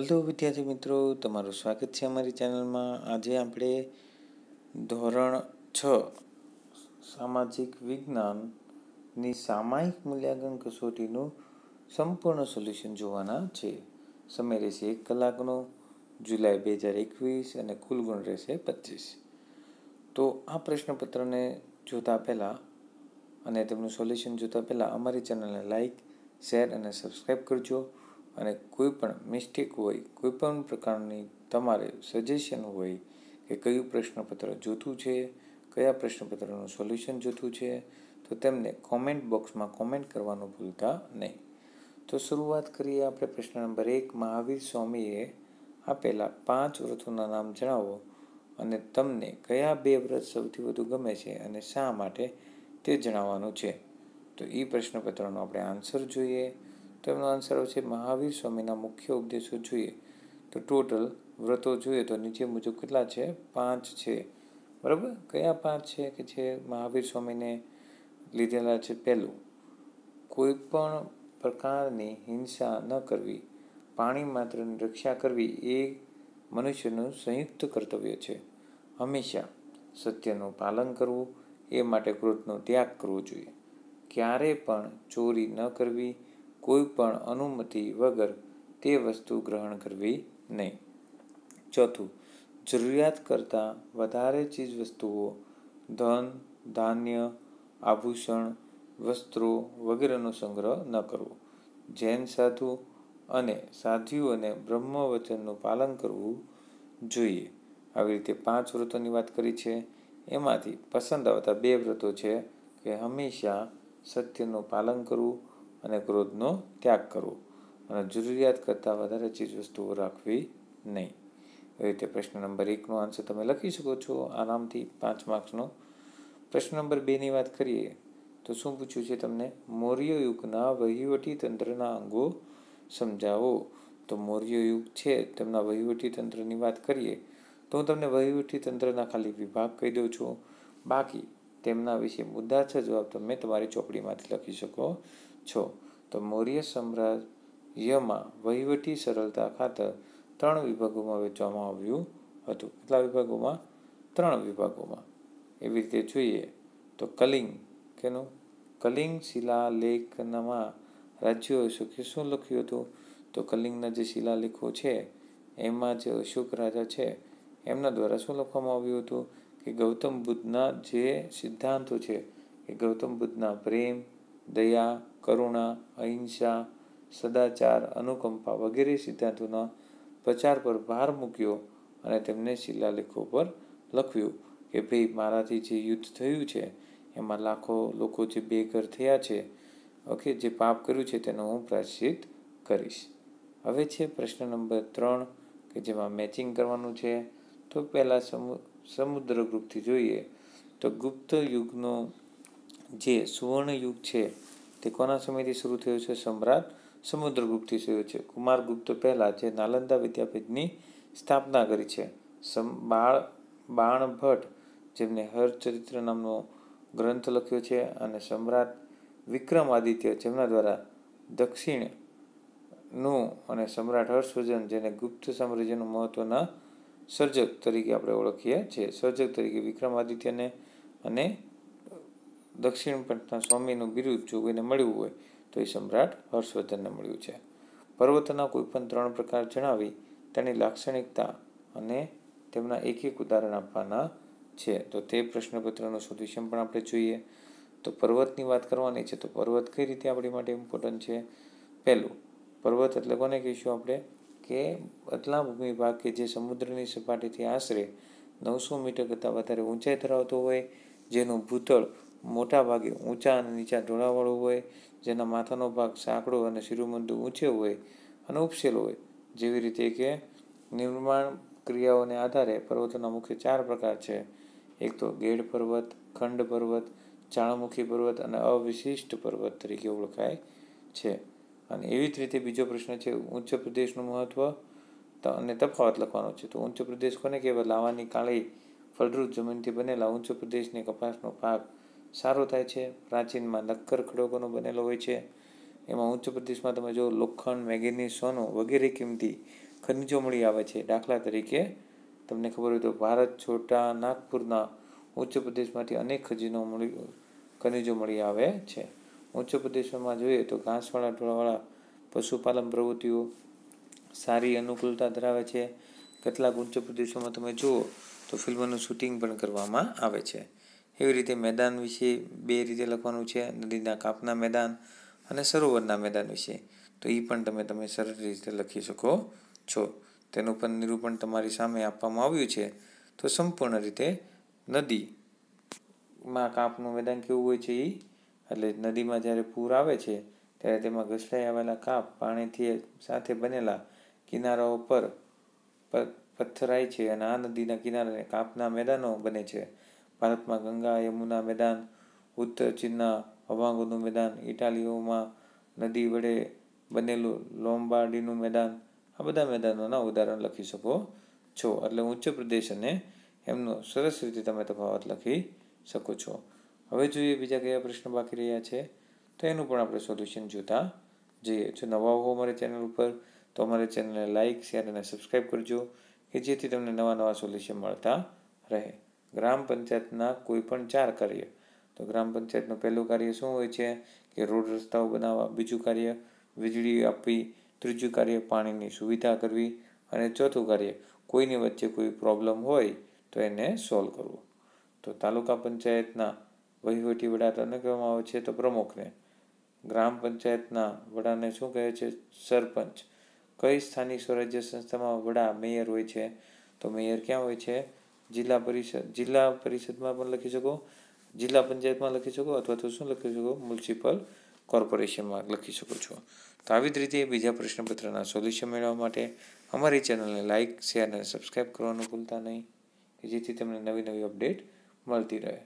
hello વિદ્યાર્થી મિત્રો તમારું સ્વાગત છે અમારી ચેનલમાં આજે આપણે ધોરણ છ સામાજિક વિજ્ઞાનની સામાયિક મૂલ્યાંકન કસોટીનું સંપૂર્ણ સોલ્યુશન જોવાના છે સમય રહેશે એક કલાકનો જુલાઈ બે હજાર એકવીસ અને કુલ ગુણ રહેશે પચીસ તો આ પ્રશ્નપત્રને જોતાં પહેલાં અને તેમનું સોલ્યુશન જોતાં પહેલાં અમારી ચેનલને લાઇક શેર અને સબસ્ક્રાઈબ કરજો અને કોઈ પણ મિસ્ટેક હોય કોઈ પણ પ્રકારની તમારે સજેશન હોય કે કયું પ્રશ્નપત્ર જોતું છે કયા પ્રશ્નપત્રનું સોલ્યુશન જોતું છે તો તેમને કોમેન્ટ બોક્સમાં કોમેન્ટ કરવાનું ભૂલતા નહીં તો શરૂઆત કરીએ આપણે પ્રશ્ન નંબર એક મહાવીર સ્વામીએ આપેલા પાંચ વ્રતોના નામ જણાવો અને તમને કયા બે વ્રત સૌથી વધુ ગમે છે અને શા માટે તે જણાવવાનું છે તો એ પ્રશ્નપત્રનો આપણે આન્સર જોઈએ તો એમનો આન્સર આવશે મહાવીર સ્વામીના મુખ્ય ઉપદેશો જોઈએ તો ટોટલ વ્રતો જોઈએ તો નીચે મુજબ કેટલા છે પાંચ છે બરાબર કયા પાંચ છે કે જે મહાવીર સ્વામીને લીધેલા છે પહેલું કોઈ પણ પ્રકારની હિંસા ન કરવી પાણી માત્રની રક્ષા કરવી એ મનુષ્યનું સંયુક્ત કર્તવ્ય છે હંમેશા સત્યનું પાલન કરવું એ માટે ક્રોધનો ત્યાગ કરવો જોઈએ ક્યારેય પણ ચોરી ન કરવી કોઈ પણ અનુમતિ વગર તે વસ્તુ ગ્રહણ કરવી નહીં ચોથું જરૂરિયાત કરતાં વધારે ચીજ વસ્તુઓ ધન ધાન્ય આભૂષણ વસ્ત્રો વગેરેનો સંગ્રહ ન કરવો જૈન સાધુ અને સાધ્વીઓને બ્રહ્મવચનનું પાલન કરવું જોઈએ આવી રીતે પાંચ વ્રતોની વાત કરી છે એમાંથી પસંદ આવતા બે વ્રતો છે કે હંમેશા સત્યનું પાલન કરવું અને ક્રોધનો ત્યાગ કરવો અને જરૂરિયાત કરતાં વધારે ચીજ વસ્તુઓ રાખવી નહીં એ રીતે પ્રશ્ન નંબર એકનો આન્સર તમે લખી શકો છો આરામથી પાંચ માર્ક્સનો પ્રશ્ન નંબર બેની વાત કરીએ તો શું પૂછ્યું છે તમને મૌર્ય યુગના વહીવટી તંત્રના અંગો સમજાવો તો મૌર્ય યુગ છે તેમના વહીવટી તંત્રની વાત કરીએ તો હું તમને વહીવટી તંત્રના ખાલી વિભાગ કહી દઉં છું બાકી તેમના વિશે મુદ્દા મુદ્દાછ જવાબ તમે તમારી ચોપડીમાંથી લખી શકો છો તો મૌર્ય સામ્રાજ્યમાં વહીવટી સરળતા ખાતર ત્રણ વિભાગોમાં વેચવામાં આવ્યું હતું કેટલા વિભાગોમાં ત્રણ વિભાગોમાં એવી રીતે જોઈએ તો કલિંગ કેનું કલિંગ શિલાલેખનામાં રાજ્યો અશોકે શું લખ્યું હતું તો કલિંગના જે શિલાલેખો છે એમાં જે અશોક રાજા છે એમના દ્વારા શું લખવામાં આવ્યું હતું કે ગૌતમ બુદ્ધના જે સિદ્ધાંતો છે એ ગૌતમ બુદ્ધના પ્રેમ દયા કરુણા અહિંસા સદાચાર અનુકંપા વગેરે સિદ્ધાંતોના પ્રચાર પર ભાર મૂક્યો અને તેમને શિલાલેખો પર લખ્યું કે ભાઈ મારાથી જે યુદ્ધ થયું છે એમાં લાખો લોકો જે બેઘર થયા છે ઓકે જે પાપ કર્યું છે તેનો હું પ્રાશ્ચિત કરીશ હવે છે પ્રશ્ન નંબર ત્રણ કે જેમાં મેચિંગ કરવાનું છે તો પહેલાં સમુ સમુદ્ર ગ્રુપથી જોઈએ તો ગુપ્ત યુગનો જે સુવર્ણ યુગ છે તે કોના સમયથી શરૂ થયો છે સમ્રાટ સમુદ્રગુપ્તથી થયો છે કુમારગુપ્ત પહેલાં જે નાલંદા વિદ્યાપીઠની સ્થાપના કરી છે સમ બાળ બાણભટ્ટ જેમને હરચરિત્ર નામનો ગ્રંથ લખ્યો છે અને સમ્રાટ વિક્રમાદિત્ય જેમના દ્વારા દક્ષિણનું અને સમ્રાટ હર્ષવર્ધન જેને ગુપ્ત સામ્રાજ્યનું મહત્ત્વના સર્જક તરીકે આપણે ઓળખીએ છીએ સર્જક તરીકે વિક્રમાદિત્યને અને દક્ષિણ પંથના સ્વામીનું બિરુદ જો કોઈને મળ્યું હોય તો એ સમ્રાટ હર્ષવર્ધનને મળ્યું છે પર્વતના કોઈપણ ત્રણ પ્રકાર જણાવી તેની લાક્ષણિકતા અને તેમના એક એક ઉદાહરણ આપવાના છે તો તે પ્રશ્નપત્રનું સોલ્યુશન પણ આપણે જોઈએ તો પર્વતની વાત કરવાની છે તો પર્વત કઈ રીતે આપણી માટે ઇમ્પોર્ટન્ટ છે પહેલું પર્વત એટલે કોને કહીશું આપણે કે અતલા ભૂમિ ભાગ કે જે સમુદ્રની સપાટીથી આશરે નવસો મીટર કરતાં વધારે ઊંચાઈ ધરાવતો હોય જેનું ભૂતળ મોટાભાગે ઊંચા અને નીચા ઢોળાવાળું હોય જેના માથાનો ભાગ સાંકડો અને શિરોમંદુ ઊંચે હોય અને ઉપસેલો હોય જેવી રીતે કે નિર્માણ ક્રિયાઓને આધારે પર્વતોના મુખ્ય ચાર પ્રકાર છે એક તો ગેડ પર્વત ખંડ પર્વત ચાણમુખી પર્વત અને અવિશિષ્ટ પર્વત તરીકે ઓળખાય છે અને એવી જ રીતે બીજો પ્રશ્ન છે ઉચ્ચ પ્રદેશનું મહત્ત્વ અને તફાવત લખવાનો છે તો ઉચ્ચ પ્રદેશ કોને કહેવાય લાવાની કાળી ફળદ્રુપ જમીનથી બનેલા ઉચ્ચ પ્રદેશની કપાસનો પાક સારો થાય છે પ્રાચીનમાં નક્કર ખડકોનો બનેલો હોય છે એમાં ઉચ્ચ પ્રદેશમાં તમે જો લોખંડ મેગેની સોનું વગેરે કિંમતી ખનિજો મળી આવે છે દાખલા તરીકે તમને ખબર હોય તો ભારત છોટા નાગપુરના ઉચ્ચ પ્રદેશમાંથી અનેક ખજીનો મળી ખનિજો મળી આવે છે ઉચ્ચ પ્રદેશોમાં જોઈએ તો ઘાસવાળા ઢોળાવાળા પશુપાલન પ્રવૃત્તિઓ સારી અનુકૂળતા ધરાવે છે કેટલાક ઉચ્ચ પ્રદેશોમાં તમે જુઓ તો ફિલ્મોનું શૂટિંગ પણ કરવામાં આવે છે એવી રીતે મેદાન વિશે બે રીતે લખવાનું છે નદીના કાપના મેદાન અને સરોવરના મેદાન વિશે તો એ પણ તમે તમે સરળ રીતે લખી શકો છો તેનું પણ નિરૂપણ તમારી સામે આપવામાં આવ્યું છે તો સંપૂર્ણ રીતે નદીમાં કાપનું મેદાન કેવું હોય છે એ એટલે નદીમાં જ્યારે પૂર આવે છે ત્યારે તેમાં ઘસડાઈ આવેલા કાપ પાણીથી સાથે બનેલા કિનારાઓ પર પથરાય છે અને આ નદીના કિનારે કાપના મેદાનો બને છે ભારતમાં ગંગા યમુના મેદાન ઉત્તર ચીનના હવાંગોનું મેદાન ઇટાલીઓમાં નદી વડે બનેલું લોમ્બાર્ડીનું મેદાન આ બધા મેદાનોના ઉદાહરણ લખી શકો છો એટલે ઉચ્ચ પ્રદેશ અને એમનો સરસ રીતે તમે તફાવત લખી શકો છો હવે જોઈએ બીજા કયા પ્રશ્નો બાકી રહ્યા છે તો એનું પણ આપણે સોલ્યુશન જોતા જઈએ જો નવા હો અમારી ચેનલ ઉપર તો અમારી ચેનલને લાઇક શેર અને સબસ્ક્રાઈબ કરજો કે જેથી તમને નવા નવા સોલ્યુશન મળતા રહે ગ્રામ પંચાયતના કોઈ પણ ચાર કાર્ય તો ગ્રામ પંચાયતનું પહેલું કાર્ય શું હોય છે કે રોડ રસ્તાઓ બનાવવા બીજું કાર્ય વીજળી આપવી ત્રીજું કાર્ય પાણીની સુવિધા કરવી અને ચોથું કાર્ય કોઈની વચ્ચે કોઈ પ્રોબ્લેમ હોય તો એને સોલ્વ કરવો તો તાલુકા પંચાયતના વહીવટી વડા તને કહેવામાં આવે છે તો પ્રમુખને ગ્રામ પંચાયતના વડાને શું કહે છે સરપંચ કઈ સ્થાનિક સ્વરાજ્ય સંસ્થામાં વડા મેયર હોય છે તો મેયર ક્યાં હોય છે જિલ્લા પરિષદ જિલ્લા પરિષદમાં પણ લખી શકો જિલ્લા પંચાયતમાં લખી શકો અથવા તો શું લખી શકો મ્યુનિસિપલ કોર્પોરેશનમાં લખી શકો છો તો આવી જ રીતે બીજા પ્રશ્નપત્રના સોલ્યુશન મેળવવા માટે અમારી ચેનલને લાઇક શેર અને સબસ્ક્રાઈબ કરવાનું ભૂલતા નહીં કે જેથી તમને નવી નવી અપડેટ મળતી રહે